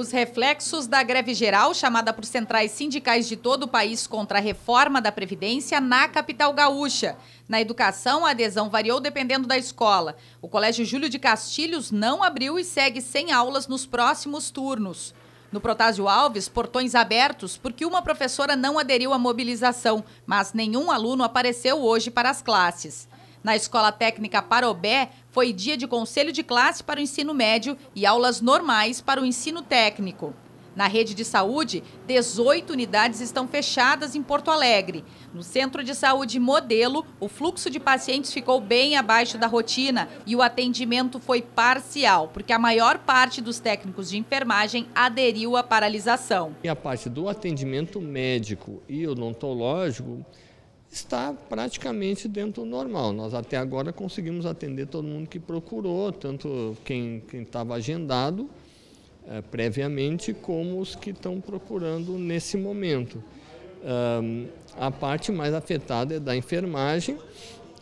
Os reflexos da greve geral, chamada por centrais sindicais de todo o país contra a reforma da Previdência na capital gaúcha. Na educação, a adesão variou dependendo da escola. O Colégio Júlio de Castilhos não abriu e segue sem aulas nos próximos turnos. No Protásio Alves, portões abertos porque uma professora não aderiu à mobilização, mas nenhum aluno apareceu hoje para as classes. Na Escola Técnica Parobé, foi dia de conselho de classe para o ensino médio e aulas normais para o ensino técnico. Na rede de saúde, 18 unidades estão fechadas em Porto Alegre. No centro de saúde modelo, o fluxo de pacientes ficou bem abaixo da rotina e o atendimento foi parcial, porque a maior parte dos técnicos de enfermagem aderiu à paralisação. E a parte do atendimento médico e odontológico está praticamente dentro do normal. Nós até agora conseguimos atender todo mundo que procurou, tanto quem estava agendado eh, previamente, como os que estão procurando nesse momento. Um, a parte mais afetada é da enfermagem,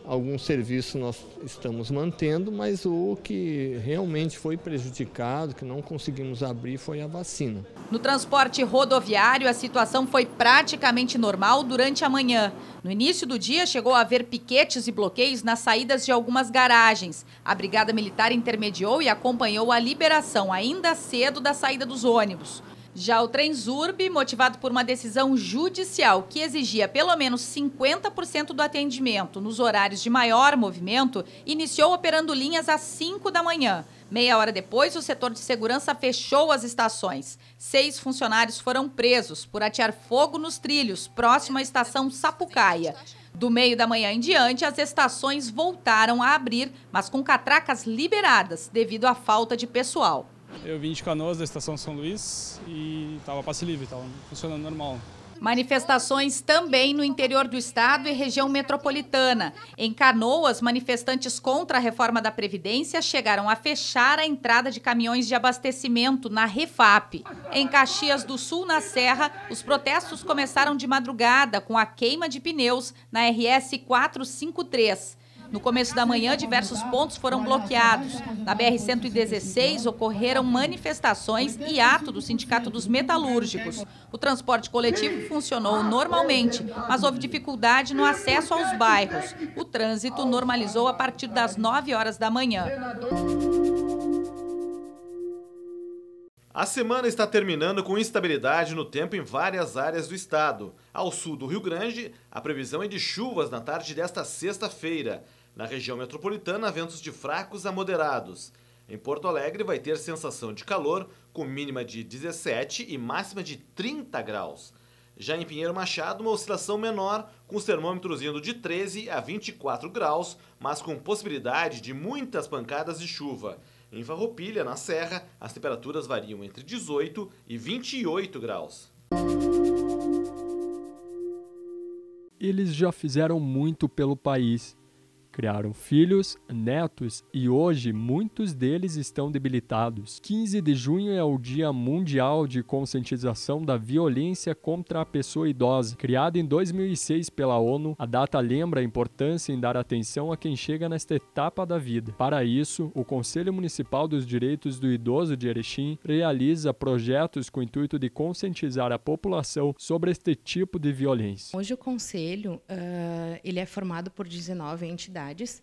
Alguns serviços nós estamos mantendo, mas o que realmente foi prejudicado, que não conseguimos abrir, foi a vacina. No transporte rodoviário, a situação foi praticamente normal durante a manhã. No início do dia, chegou a haver piquetes e bloqueios nas saídas de algumas garagens. A Brigada Militar intermediou e acompanhou a liberação ainda cedo da saída dos ônibus. Já o Transurb, motivado por uma decisão judicial que exigia pelo menos 50% do atendimento nos horários de maior movimento, iniciou operando linhas às 5 da manhã. Meia hora depois, o setor de segurança fechou as estações. Seis funcionários foram presos por atear fogo nos trilhos, próximo à estação Sapucaia. Do meio da manhã em diante, as estações voltaram a abrir, mas com catracas liberadas devido à falta de pessoal. Eu vim de Canoas da Estação São Luís e estava passe livre, estava funcionando normal. Manifestações também no interior do estado e região metropolitana. Em Canoas, manifestantes contra a reforma da Previdência chegaram a fechar a entrada de caminhões de abastecimento na Refap. Em Caxias do Sul, na Serra, os protestos começaram de madrugada com a queima de pneus na RS 453. No começo da manhã, diversos pontos foram bloqueados. Na BR-116 ocorreram manifestações e ato do Sindicato dos Metalúrgicos. O transporte coletivo funcionou normalmente, mas houve dificuldade no acesso aos bairros. O trânsito normalizou a partir das 9 horas da manhã. A semana está terminando com instabilidade no tempo em várias áreas do estado. Ao sul do Rio Grande, a previsão é de chuvas na tarde desta sexta-feira. Na região metropolitana, ventos de fracos a moderados. Em Porto Alegre, vai ter sensação de calor, com mínima de 17 e máxima de 30 graus. Já em Pinheiro Machado, uma oscilação menor, com os termômetros indo de 13 a 24 graus, mas com possibilidade de muitas pancadas de chuva. Em Farroupilha, na Serra, as temperaturas variam entre 18 e 28 graus. Eles já fizeram muito pelo país Criaram filhos, netos e hoje muitos deles estão debilitados. 15 de junho é o Dia Mundial de Conscientização da Violência contra a Pessoa Idosa. criado em 2006 pela ONU, a data lembra a importância em dar atenção a quem chega nesta etapa da vida. Para isso, o Conselho Municipal dos Direitos do Idoso de Erechim realiza projetos com o intuito de conscientizar a população sobre este tipo de violência. Hoje o Conselho uh, ele é formado por 19 entidades entidades,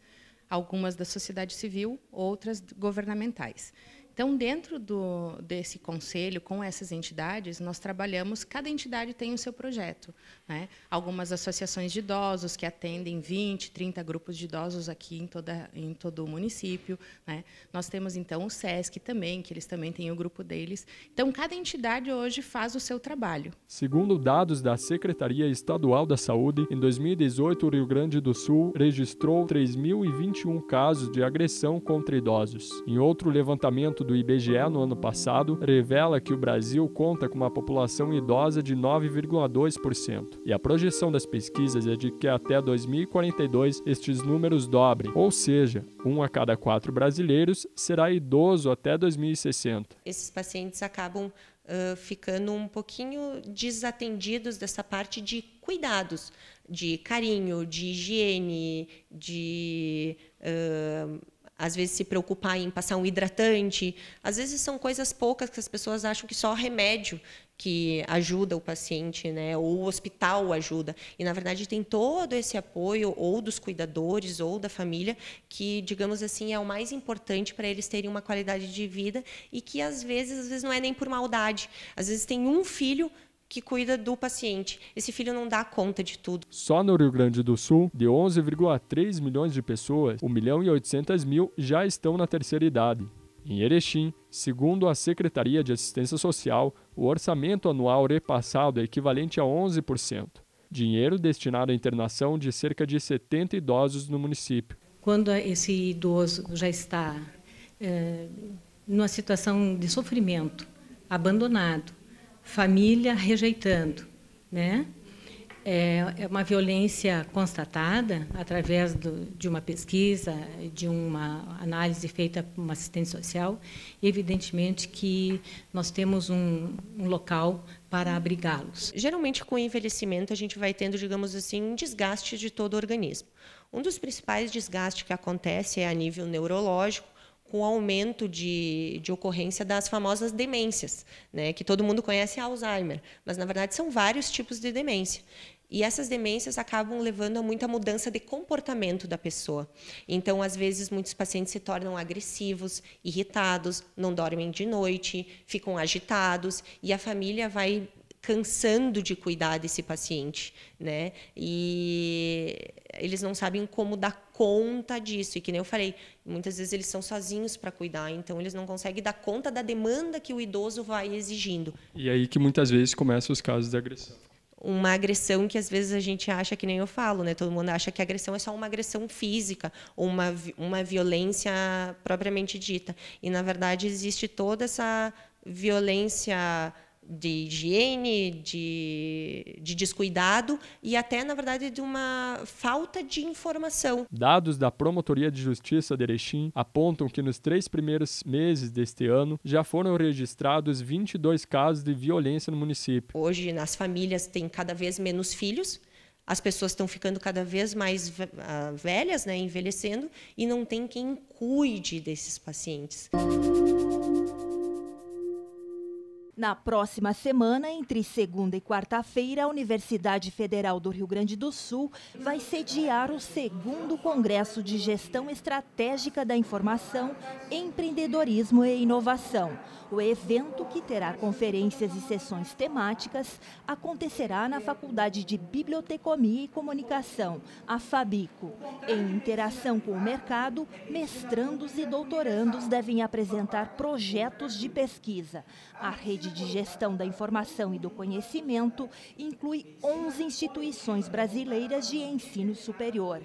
algumas da sociedade civil, outras governamentais. Então, dentro do, desse conselho, com essas entidades, nós trabalhamos, cada entidade tem o seu projeto. Né? Algumas associações de idosos que atendem 20, 30 grupos de idosos aqui em, toda, em todo o município. Né? Nós temos, então, o SESC também, que eles também têm o grupo deles. Então, cada entidade hoje faz o seu trabalho. Segundo dados da Secretaria Estadual da Saúde, em 2018, o Rio Grande do Sul registrou 3.021 casos de agressão contra idosos. Em outro levantamento do IBGE no ano passado revela que o Brasil conta com uma população idosa de 9,2%, e a projeção das pesquisas é de que até 2042 estes números dobrem, ou seja, um a cada quatro brasileiros será idoso até 2060. Esses pacientes acabam Uh, ficando um pouquinho desatendidos dessa parte de cuidados, de carinho, de higiene, de. Uh às vezes se preocupar em passar um hidratante, às vezes são coisas poucas que as pessoas acham que só remédio que ajuda o paciente, né? Ou o hospital ajuda. E na verdade tem todo esse apoio ou dos cuidadores ou da família que, digamos assim, é o mais importante para eles terem uma qualidade de vida e que às vezes, às vezes não é nem por maldade. Às vezes tem um filho que cuida do paciente. Esse filho não dá conta de tudo. Só no Rio Grande do Sul, de 11,3 milhões de pessoas, 1 milhão e 800 mil já estão na terceira idade. Em Erechim, segundo a Secretaria de Assistência Social, o orçamento anual repassado é equivalente a 11%, dinheiro destinado à internação de cerca de 70 idosos no município. Quando esse idoso já está é, numa situação de sofrimento, abandonado, família rejeitando, né? É, é uma violência constatada através do, de uma pesquisa, de uma análise feita por uma assistente social. Evidentemente que nós temos um, um local para abrigá-los. Geralmente, com o envelhecimento, a gente vai tendo, digamos assim, um desgaste de todo o organismo. Um dos principais desgastes que acontece é a nível neurológico, com o aumento de, de ocorrência das famosas demências, né, que todo mundo conhece Alzheimer, mas na verdade são vários tipos de demência. E essas demências acabam levando a muita mudança de comportamento da pessoa. Então, às vezes, muitos pacientes se tornam agressivos, irritados, não dormem de noite, ficam agitados, e a família vai cansando de cuidar desse paciente, né? E eles não sabem como dar conta disso. E que nem eu falei, muitas vezes eles são sozinhos para cuidar, então eles não conseguem dar conta da demanda que o idoso vai exigindo. E é aí que muitas vezes começam os casos de agressão uma agressão que às vezes a gente acha que nem eu falo, né? Todo mundo acha que agressão é só uma agressão física, uma uma violência propriamente dita. E na verdade existe toda essa violência de higiene, de, de descuidado e até, na verdade, de uma falta de informação. Dados da Promotoria de Justiça de Erechim apontam que nos três primeiros meses deste ano já foram registrados 22 casos de violência no município. Hoje, nas famílias, tem cada vez menos filhos, as pessoas estão ficando cada vez mais ah, velhas, né, envelhecendo, e não tem quem cuide desses pacientes. Na próxima semana, entre segunda e quarta-feira, a Universidade Federal do Rio Grande do Sul vai sediar o segundo Congresso de Gestão Estratégica da Informação, Empreendedorismo e Inovação. O evento, que terá conferências e sessões temáticas, acontecerá na Faculdade de Biblioteconomia e Comunicação, a FABICO. Em interação com o mercado, mestrandos e doutorandos devem apresentar projetos de pesquisa. A rede rede de gestão da informação e do conhecimento inclui 11 instituições brasileiras de ensino superior.